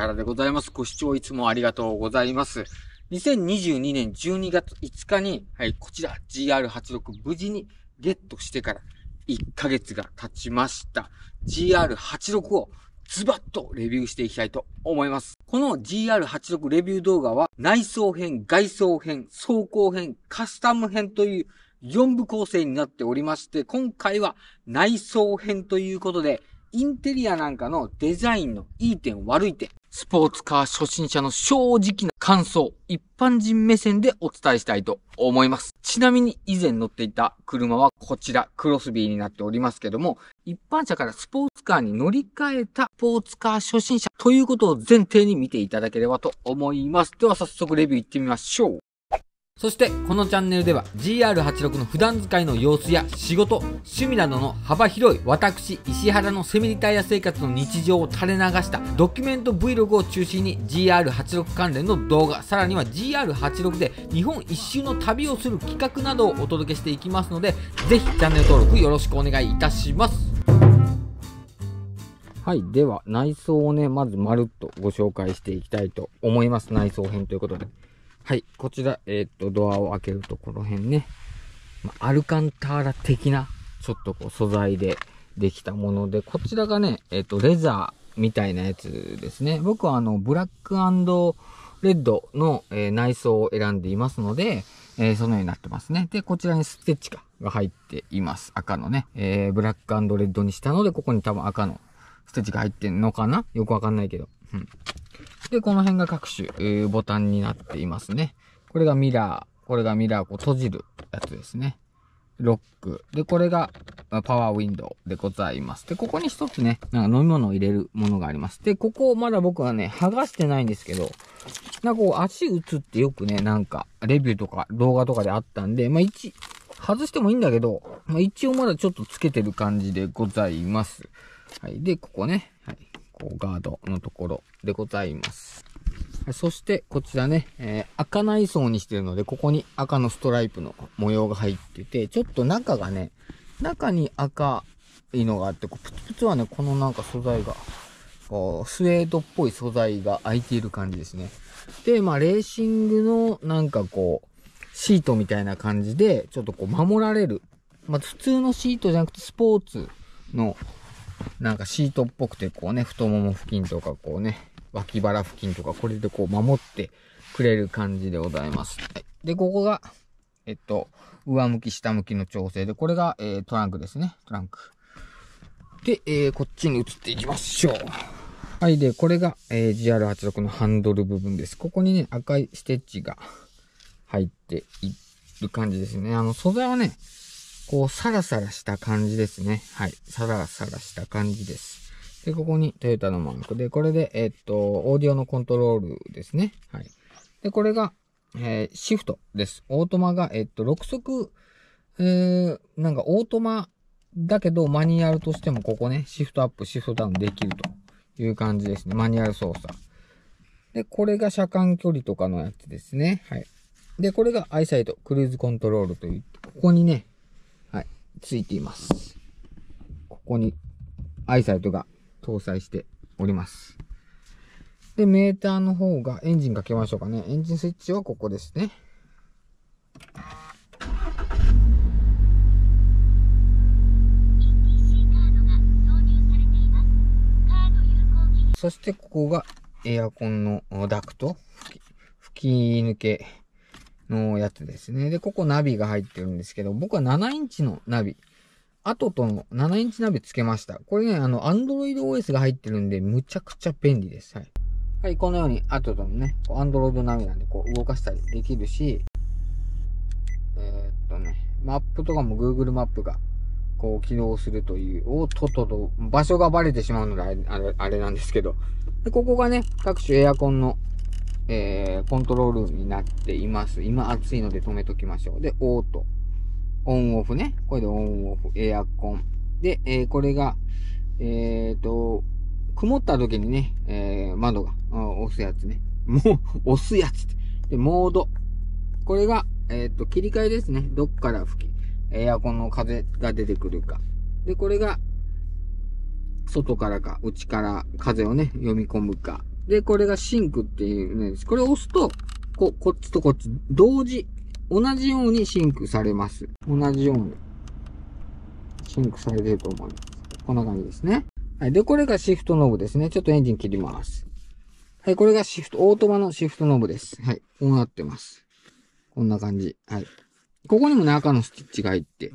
原でございます。ご視聴いつもありがとうございます。2022年12月5日に、はい、こちら GR86 無事にゲットしてから1ヶ月が経ちました。GR86 をズバッとレビューしていきたいと思います。この GR86 レビュー動画は内装編、外装編、走行編、カスタム編という4部構成になっておりまして、今回は内装編ということで、インテリアなんかのデザインのいい点悪い点、スポーツカー初心者の正直な感想、一般人目線でお伝えしたいと思います。ちなみに以前乗っていた車はこちら、クロスビーになっておりますけども、一般車からスポーツカーに乗り換えたスポーツカー初心者ということを前提に見ていただければと思います。では早速レビュー行ってみましょう。そしてこのチャンネルでは GR86 の普段使いの様子や仕事、趣味などの幅広い私、石原のセミリタイヤ生活の日常を垂れ流したドキュメント Vlog を中心に GR86 関連の動画、さらには GR86 で日本一周の旅をする企画などをお届けしていきますので、ぜひチャンネル登録よろしくお願いいたします。はい。では、内装をね、まずまるっとご紹介していきたいと思います。内装編ということで。はい、こちら、えっ、ー、と、ドアを開けるとこの辺ね、まアルカンターラ的な、ちょっとこう素材でできたもので、こちらがね、えっ、ー、と、レザーみたいなやつですね。僕はあの、ブラックレッドの、えー、内装を選んでいますので、えー、そのようになってますね。で、こちらにステッチが入っています。赤のね、えー、ブラックレッドにしたので、ここに多分赤のステッチが入ってんのかなよくわかんないけど。うん。で、この辺が各種、えー、ボタンになっていますね。これがミラー。これがミラーを閉じるやつですね。ロック。で、これがパワーウィンドウでございます。で、ここに一つね、なんか飲み物を入れるものがあります。で、ここまだ僕はね、剥がしてないんですけど、なんかこう足打つってよくね、なんかレビューとか動画とかであったんで、まあ一、外してもいいんだけど、まあ一応まだちょっとつけてる感じでございます。はい。で、ここね、ガードのところでございます。そしてこちらね、えー、赤内装にしてるので、ここに赤のストライプの模様が入ってて、ちょっと中がね、中に赤いのがあって、こうプツプツはね、このなんか素材が、こう、スウェードっぽい素材が空いている感じですね。で、まあ、レーシングのなんかこう、シートみたいな感じで、ちょっとこう守られる。まあ、普通のシートじゃなくてスポーツのなんかシートっぽくてこうね、太もも付近とかこうね、脇腹付近とかこれでこう守ってくれる感じでございます。はい、で、ここが、えっと、上向き下向きの調整で、これが、えー、トランクですね。トランク。で、えー、こっちに移っていきましょう。はい。で、これが、えー、GR86 のハンドル部分です。ここにね、赤いステッチが入っている感じですね。あの、素材はね、こう、サラサラした感じですね。はい。サラサラした感じです。で、ここにトヨタのマークで、これで、えっと、オーディオのコントロールですね。はい。で、これが、えー、シフトです。オートマが、えっと、6速、えー、なんかオートマだけど、マニュアルとしてもここね、シフトアップ、シフトダウンできるという感じですね。マニュアル操作。で、これが車間距離とかのやつですね。はい。で、これがアイサイト、クルーズコントロールという、ここにね、ついています。ここにアイサイトが搭載しております。で、メーターの方がエンジンかけましょうかね。エンジンスイッチはここですね。そしてここがエアコンのダクト吹き抜けのやつですね。で、ここナビが入ってるんですけど、僕は7インチのナビ。あととの7インチナビつけました。これね、あの、Android OS が入ってるんで、むちゃくちゃ便利です。はい。はい、このように、あととのね、Android ナビなんで、こう動かしたりできるし、えー、っとね、マップとかも Google マップが、こう起動するという、おっとっとと、場所がバレてしまうのであれ、あれなんですけど、でここがね、各種エアコンのえー、コントロールになっています。今暑いので止めときましょう。で、オート。オンオフね。これでオンオフ。エアコン。で、えー、これが、えっ、ー、と、曇った時にね、えー、窓が、押すやつね。もう、押すやつで、モード。これが、えっ、と、切り替えですね。どっから吹き、エアコンの風が出てくるか。で、これが、外からか、内から風をね、読み込むか。で、これがシンクっていうね、これを押すと、こ、こっちとこっち、同時、同じようにシンクされます。同じように、シンクされてると思います。こんな感じですね。はい。で、これがシフトノブですね。ちょっとエンジン切ります。はい。これがシフト、オートマのシフトノブです。はい。こうなってます。こんな感じ。はい。ここにもね、赤のスティッチが入って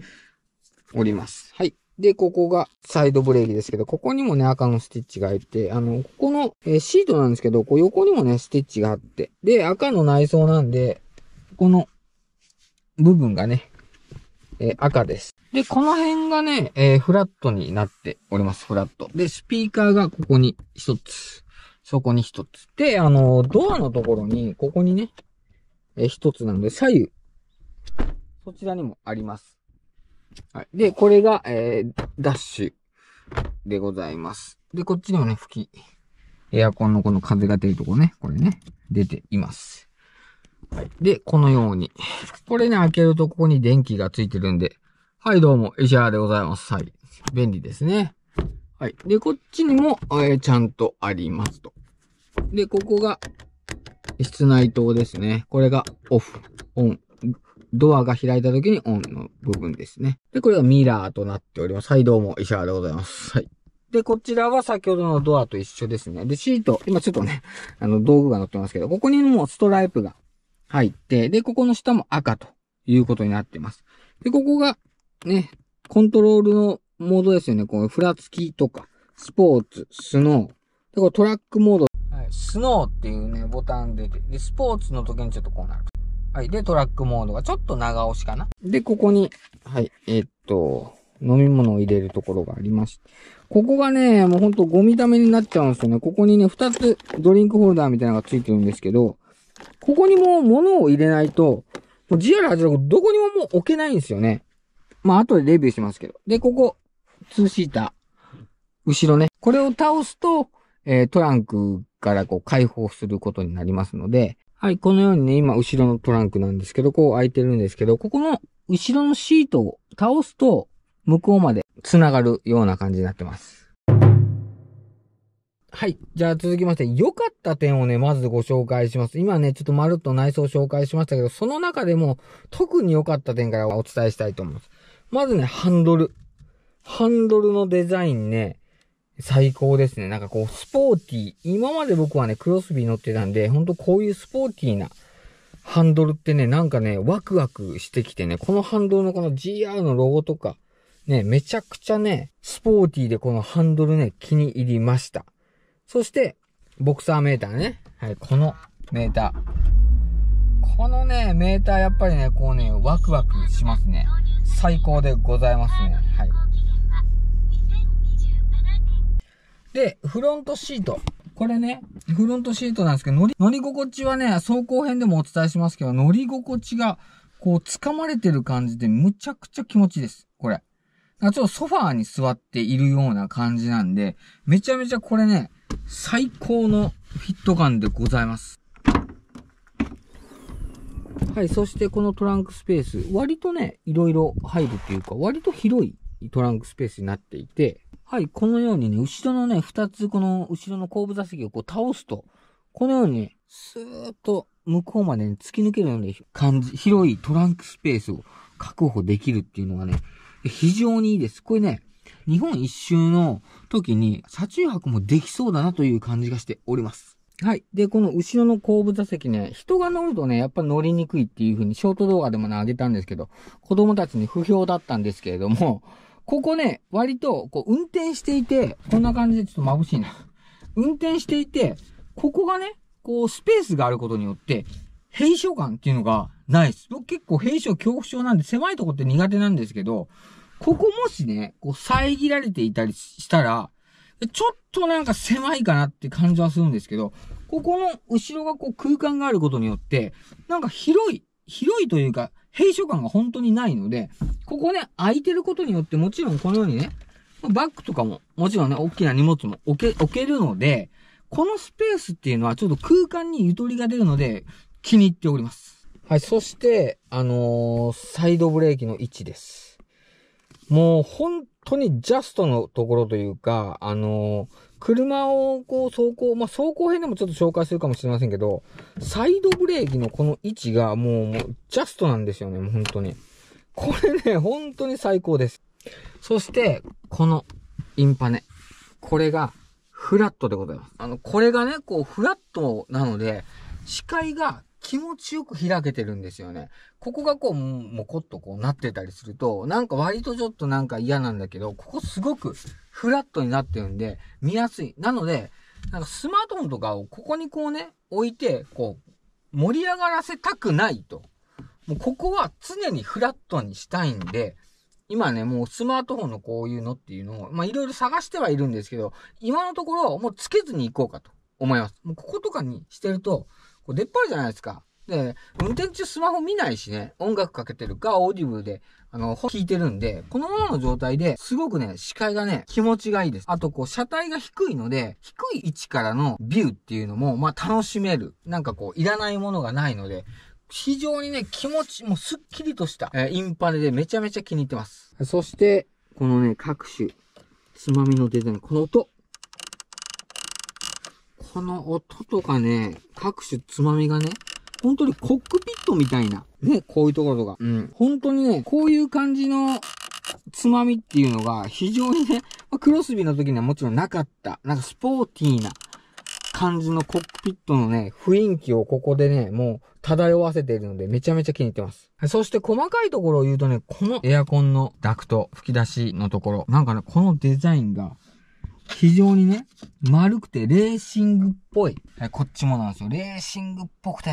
おります。はい。で、ここがサイドブレーキですけど、ここにもね、赤のステッチが入って、あの、ここの、えー、シートなんですけど、こう横にもね、ステッチがあって、で、赤の内装なんで、この部分がね、えー、赤です。で、この辺がね、えー、フラットになっております、フラット。で、スピーカーがここに一つ、そこに一つ。で、あの、ドアのところに、ここにね、えー、一つなので、左右、そちらにもあります。はい。で、これが、えー、ダッシュでございます。で、こっちにもね、吹き、エアコンのこの風が出るとこね、これね、出ています。はい。で、このように。これね、開けるとここに電気がついてるんで、はい、どうも、石原でございます。はい。便利ですね。はい。で、こっちにも、えー、ちゃんとありますと。で、ここが、室内灯ですね。これがオフ、オン、ドアが開いた時にオンの部分ですね。で、これがミラーとなっております。はい、どうも、石原でございます。はい。で、こちらは先ほどのドアと一緒ですね。で、シート、今ちょっとね、あの、道具が載ってますけど、ここにもうストライプが入って、で、ここの下も赤ということになってます。で、ここが、ね、コントロールのモードですよね。このふらつきとか、スポーツ、スノー。で、これトラックモード。はい、スノーっていうね、ボタン出て、で、スポーツの時にちょっとこうなる。はい。で、トラックモードがちょっと長押しかな。で、ここに、はい、えー、っと、飲み物を入れるところがありまして。ここがね、もうほんとゴミ溜めになっちゃうんですよね。ここにね、2つドリンクホルダーみたいなのがついてるんですけど、ここにも物を入れないと、もう GR86 どこにももう置けないんですよね。まあ、後でレビューしますけど。で、ここ、2シーター。後ろね。これを倒すと、えー、トランクからこう解放することになりますので、はい、このようにね、今、後ろのトランクなんですけど、こう開いてるんですけど、ここの後ろのシートを倒すと、向こうまで繋がるような感じになってます。はい。じゃあ続きまして、良かった点をね、まずご紹介します。今ね、ちょっとまるっと内装を紹介しましたけど、その中でも特に良かった点からお伝えしたいと思います。まずね、ハンドル。ハンドルのデザインね、最高ですね。なんかこう、スポーティー。今まで僕はね、クロスビー乗ってたんで、ほんとこういうスポーティーなハンドルってね、なんかね、ワクワクしてきてね、このハンドルのこの GR のロゴとか、ね、めちゃくちゃね、スポーティーでこのハンドルね、気に入りました。そして、ボクサーメーターね。はい、このメーター。このね、メーターやっぱりね、こうね、ワクワクしますね。最高でございますね。はい。で、フロントシート。これね、フロントシートなんですけど、乗り、乗り心地はね、走行編でもお伝えしますけど、乗り心地が、こう、掴まれてる感じで、むちゃくちゃ気持ちいいです。これ。ちょっとソファーに座っているような感じなんで、めちゃめちゃこれね、最高のフィット感でございます。はい、そしてこのトランクスペース、割とね、いろいろ入るっていうか、割と広いトランクスペースになっていて、はい、このようにね、後ろのね、二つこの後ろの後部座席をこう倒すと、このようにね、スーッと向こうまで、ね、突き抜けるような感じ、広いトランクスペースを確保できるっていうのがね、非常にいいです。これね、日本一周の時に車中泊もできそうだなという感じがしております。はい。で、この後ろの後部座席ね、人が乗るとね、やっぱ乗りにくいっていう風にショート動画でもね、あげたんですけど、子供たちに不評だったんですけれども、ここね、割と、こう、運転していて、こんな感じでちょっと眩しいな。運転していて、ここがね、こう、スペースがあることによって、閉所感っていうのがないです。僕結構閉所恐怖症なんで、狭いとこって苦手なんですけど、ここもしね、こう、遮られていたりしたら、ちょっとなんか狭いかなって感じはするんですけど、ここの後ろがこう空間があることによって、なんか広い、広いというか、閉所感が本当にないので、ここね、空いてることによってもちろんこのようにね、バッグとかも、もちろんね、大きな荷物も置け、置けるので、このスペースっていうのはちょっと空間にゆとりが出るので、気に入っております。はい、そして、あのー、サイドブレーキの位置です。もう、本当にジャストのところというか、あのー車をこう走行、まあ、走行編でもちょっと紹介するかもしれませんけど、サイドブレーキのこの位置がもう、もうジャストなんですよね、もう本当に。これね、本当に最高です。そして、このインパネ。これが、フラットでございます。あの、これがね、こう、フラットなので、視界が気持ちよく開けてるんですよね。ここがこう、もこっとこうなってたりすると、なんか割とちょっとなんか嫌なんだけど、ここすごくフラットになってるんで、見やすい。なので、なんかスマートフォンとかをここにこうね、置いて、こう、盛り上がらせたくないと。もうここは常にフラットにしたいんで、今ね、もうスマートフォンのこういうのっていうのを、まいろいろ探してはいるんですけど、今のところもうつけずに行こうかと思います。もうこことかにしてると、こう出っ張るじゃないですか。で、運転中スマホ見ないしね、音楽かけてるか、オーディブで、あの、弾いてるんで、このままの状態で、すごくね、視界がね、気持ちがいいです。あと、こう、車体が低いので、低い位置からのビューっていうのも、まあ、楽しめる。なんかこう、いらないものがないので、非常にね、気持ち、もうすっきりとした、えー、インパネでめちゃめちゃ気に入ってます。そして、このね、各種、つまみのデザイン、この音。この音とかね、各種つまみがね、本当にコックピットみたいな、ね、こういうところとか。うん。本当にね、こういう感じのつまみっていうのが非常にね、まあ、クロスビーの時にはもちろんなかった、なんかスポーティーな感じのコックピットのね、雰囲気をここでね、もう漂わせているのでめちゃめちゃ気に入ってます。そして細かいところを言うとね、このエアコンのダクト、吹き出しのところ、なんかね、このデザインが非常にね、丸くてレーシングっぽい。え、こっちもなんですよ。レーシングっぽくて、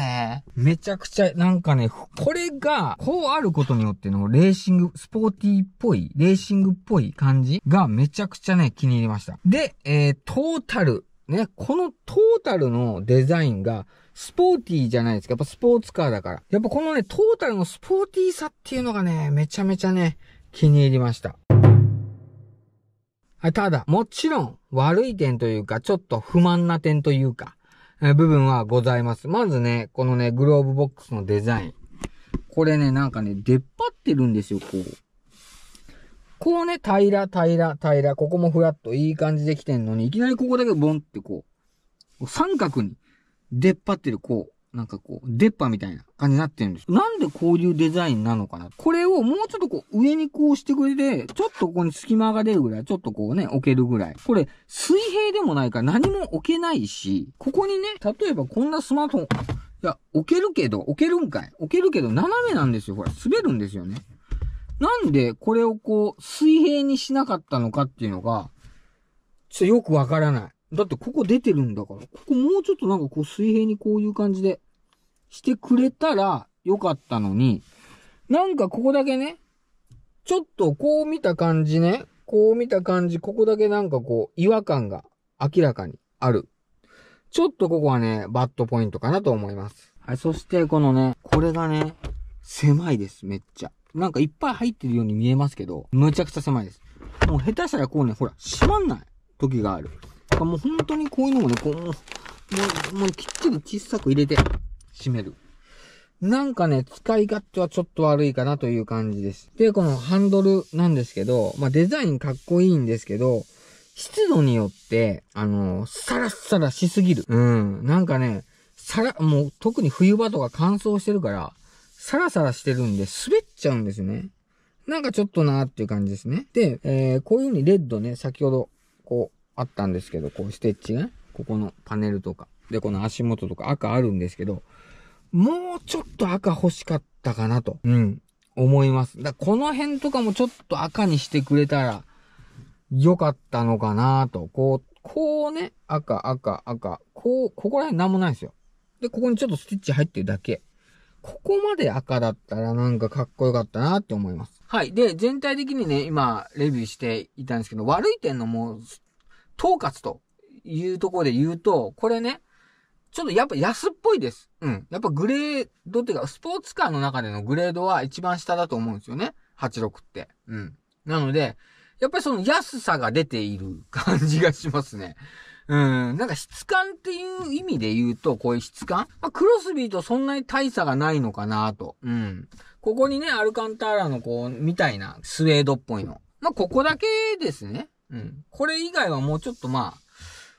めちゃくちゃ、なんかね、これが、こうあることによってのレーシング、スポーティーっぽい、レーシングっぽい感じがめちゃくちゃね、気に入りました。で、えー、トータル。ね、このトータルのデザインが、スポーティーじゃないですか。やっぱスポーツカーだから。やっぱこのね、トータルのスポーティーさっていうのがね、めちゃめちゃね、気に入りました。ただ、もちろん悪い点というか、ちょっと不満な点というか、え部分はございます。まずね、このね、グローブボックスのデザイン。これね、なんかね、出っ張ってるんですよ、こう。こうね、平ら、平ら、平ら、ここもフラット、いい感じできてんのに、いきなりここだけボンってこう、三角に出っ張ってる、こう。なんかこう、出っ歯みたいな感じになってるんです。なんでこういうデザインなのかなこれをもうちょっとこう、上にこうしてくれて、ちょっとここに隙間が出るぐらい、ちょっとこうね、置けるぐらい。これ、水平でもないから何も置けないし、ここにね、例えばこんなスマートフォン、いや、置けるけど、置けるんかい。置けるけど、斜めなんですよ。ほら、滑るんですよね。なんで、これをこう、水平にしなかったのかっていうのが、ちょっとよくわからない。だってここ出てるんだから、ここもうちょっとなんかこう水平にこういう感じでしてくれたらよかったのに、なんかここだけね、ちょっとこう見た感じね、こう見た感じ、ここだけなんかこう違和感が明らかにある。ちょっとここはね、バッドポイントかなと思います。はい、そしてこのね、これがね、狭いです、めっちゃ。なんかいっぱい入ってるように見えますけど、むちゃくちゃ狭いです。もう下手したらこうね、ほら、閉まんない時がある。かもう本当にこういうのもね、こう、もう、もうきっちり小さく入れて、閉める。なんかね、使い勝手はちょっと悪いかなという感じです。で、このハンドルなんですけど、まあ、デザインかっこいいんですけど、湿度によって、あのー、サラッサラしすぎる。うん。なんかね、さら、もう特に冬場とか乾燥してるから、サラサラしてるんで滑っちゃうんですね。なんかちょっとなーっていう感じですね。で、えー、こういう風にレッドね、先ほど、こう、あったんですけど、こうステッチね、ここのパネルとか、で、この足元とか赤あるんですけど、もうちょっと赤欲しかったかなと、うん、思います。だこの辺とかもちょっと赤にしてくれたら、良かったのかなと、こう、こうね、赤、赤、赤、こう、ここら辺なんもないですよ。で、ここにちょっとステッチ入ってるだけ。ここまで赤だったらなんかかっこよかったなって思います。はい。で、全体的にね、今、レビューしていたんですけど、悪い点のもう、統括というところで言うと、これね、ちょっとやっぱ安っぽいです。うん。やっぱグレードっていうか、スポーツカーの中でのグレードは一番下だと思うんですよね。86って。うん。なので、やっぱりその安さが出ている感じがしますね。うん。なんか質感っていう意味で言うと、こういう質感、まあ、クロスビーとそんなに大差がないのかなと。うん。ここにね、アルカンターラのこう、みたいなスウェードっぽいの。まあ、ここだけですね。うん。これ以外はもうちょっとまあ、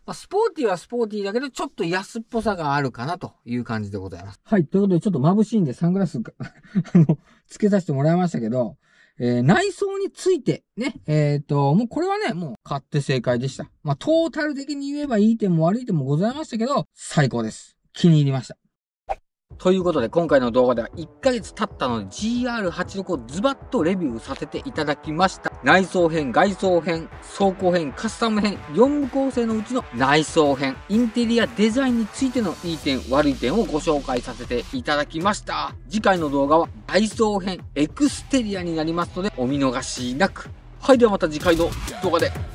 まあ、スポーティーはスポーティーだけど、ちょっと安っぽさがあるかなという感じでございます。はい。ということで、ちょっと眩しいんでサングラス、あの、つけさせてもらいましたけど、えー、内装について、ね、えっ、ー、と、もうこれはね、もう買って正解でした。まあ、トータル的に言えばいい点も悪い点もございましたけど、最高です。気に入りました。ということで、今回の動画では1ヶ月経ったので GR86 をズバッとレビューさせていただきました。内装編、外装編、走行編、カスタム編、4部構成のうちの内装編、インテリアデザインについてのいい点、悪い点をご紹介させていただきました。次回の動画は内装編、エクステリアになりますのでお見逃しなく。はい、ではまた次回の動画で。